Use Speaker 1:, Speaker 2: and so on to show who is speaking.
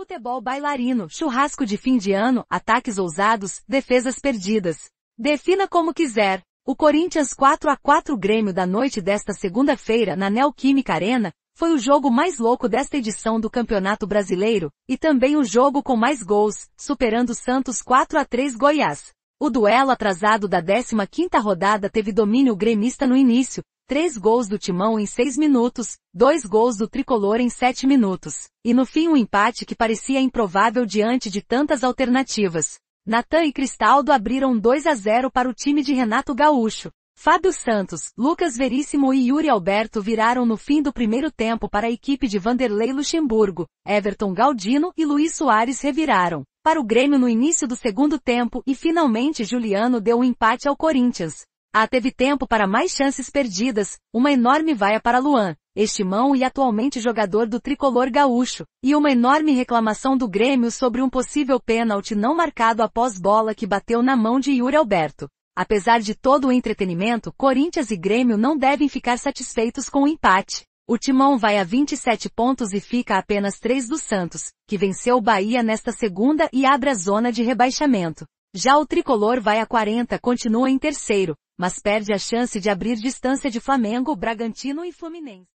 Speaker 1: Futebol bailarino, churrasco de fim de ano, ataques ousados, defesas perdidas. Defina como quiser. O Corinthians 4 a 4 Grêmio da noite desta segunda-feira na Neoquímica Arena foi o jogo mais louco desta edição do Campeonato Brasileiro e também o jogo com mais gols, superando Santos 4 a 3 Goiás. O duelo atrasado da 15ª rodada teve domínio gremista no início, Três gols do Timão em seis minutos, dois gols do Tricolor em sete minutos, e no fim um empate que parecia improvável diante de tantas alternativas. Natan e Cristaldo abriram 2 a 0 para o time de Renato Gaúcho. Fábio Santos, Lucas Veríssimo e Yuri Alberto viraram no fim do primeiro tempo para a equipe de Vanderlei Luxemburgo. Everton Galdino e Luiz Soares reviraram para o Grêmio no início do segundo tempo e finalmente Juliano deu o um empate ao Corinthians. Ah, teve tempo para mais chances perdidas, uma enorme vaia para Luan, estimão e atualmente jogador do tricolor gaúcho, e uma enorme reclamação do Grêmio sobre um possível pênalti não marcado após bola que bateu na mão de Yuri Alberto. Apesar de todo o entretenimento, Corinthians e Grêmio não devem ficar satisfeitos com o empate. O Timão vai a 27 pontos e fica a apenas 3 do Santos, que venceu o Bahia nesta segunda e abre a zona de rebaixamento. Já o tricolor vai a 40, continua em terceiro, mas perde a chance de abrir distância de Flamengo, Bragantino e Fluminense.